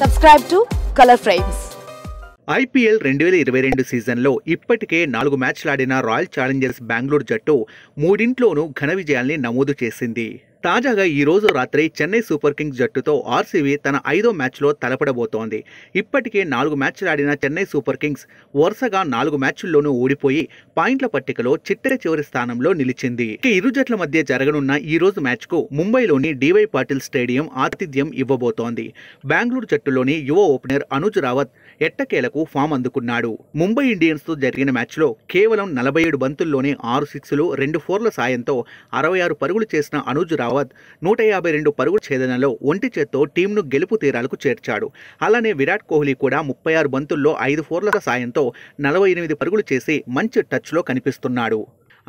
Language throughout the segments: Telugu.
subscribe to colour frames IPL రెండు వేల ఇరవై రెండు సీజన్లో ఇప్పటికే నాలుగు మ్యాచ్లాడిన రాయల్ ఛాలెంజర్స్ బెంగళూరు జట్టు మూడింట్లోనూ ఘన విజయాల్ని నమోదు చేసింది తాజాగా ఈ రోజు రాత్రి చెన్నై సూపర్ కింగ్స్ జట్టుతో ఆర్సీబీ తన ఐదో మ్యాచ్లో తలపడబోతోంది ఇప్పటికే నాలుగు మ్యాచ్లు ఆడిన చెన్నై సూపర్ కింగ్స్ వరుసగా నాలుగు మ్యాచ్ల్లోనూ ఓడిపోయి పాయింట్ల పట్టికలో చిట్టర చివరి స్థానంలో నిలిచింది ఇరు జట్ల మధ్య జరగనున్న ఈ రోజు మ్యాచ్కు ముంబైలోని డివై పాటిల్ స్టేడియం ఆతిథ్యం ఇవ్వబోతోంది బెంగళూరు జట్టులోని యువ ఓపెనర్ అనుజ్ రావత్ ఎట్టకేలకు ఫామ్ అందుకున్నాడు ముంబై ఇండియన్స్ తో జరిగిన మ్యాచ్లో కేవలం నలభై ఏడు బంతుల్లోనే ఆరు సిక్స్లు రెండు ఫోర్ల సాయంతో అరవై ఆరు పరుగులు చేసిన అనుజ్ రావత్ రావత్ నూట యాభై రెండు పరుగుల ఛేదనలో ఒంటి చేత్తో టీంను గెలుపు తీరాలకు చేర్చాడు అలానే విరాట్ కోహ్లీ కూడా ముప్పై ఆరు బంతుల్లో ఐదు ఫోర్ల సాయంతో నలభై ఎనిమిది పరుగులు చేసి మంచి టచ్లో కనిపిస్తున్నాడు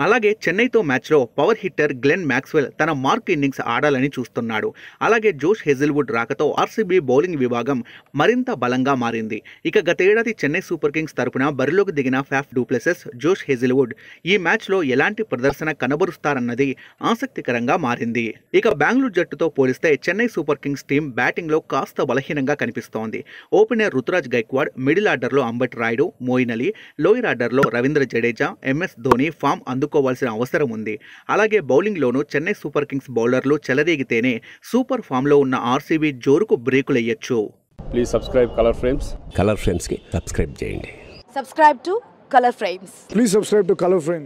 అలాగే చెన్నైతో మ్యాచ్లో పవర్ హిట్టర్ గ్లెన్ మ్యాక్స్వెల్ తన మార్క్ ఇన్నింగ్స్ ఆడాలని చూస్తున్నాడు అలాగే జోష్ హెజిల్వుడ్ రాకతో ఆర్సీబీ బౌలింగ్ విభాగం మరింత బలంగా మారింది ఇక గతేడాది చెన్నై సూపర్ కింగ్స్ తరపున బరిలోకి దిగిన ఫ్యాఫ్ డూప్లెసెస్ జోష్ హెజిల్వుడ్ ఈ మ్యాచ్లో ఎలాంటి ప్రదర్శన కనబరుస్తారన్నది ఆసక్తికరంగా మారింది ఇక బెంగళూరు జట్టుతో పోలిస్తే చెన్నై సూపర్ కింగ్స్ టీం బ్యాటింగ్లో కాస్త బలహీనంగా కనిపిస్తోంది ఓపెనర్ రుతురాజ్ గైక్వాడ్ మిడిల్ ఆర్డర్లో అంబట్ రాయుడు మోయినలి లోయర్ ఆర్డర్లో రవీంద్ర జడేజా ఎంఎస్ ధోని ఫామ్ అందు అందుకోవాల్సిన అవసరం ఉంది అలాగే బౌలింగ్లోనూ చెన్నై సూపర్ కింగ్స్ బౌలర్లు చెలరేగితేనే సూపర్ ఫామ్లో ఉన్న ఆర్సీబీ జోరుకు బ్రేకులయ్యొచ్చు please subscribe colour frames colour ఫ్రేమ్స్కి సబ్స్క్రైబ్ చేయండి subscribe to colour frames please subscribe to colour frames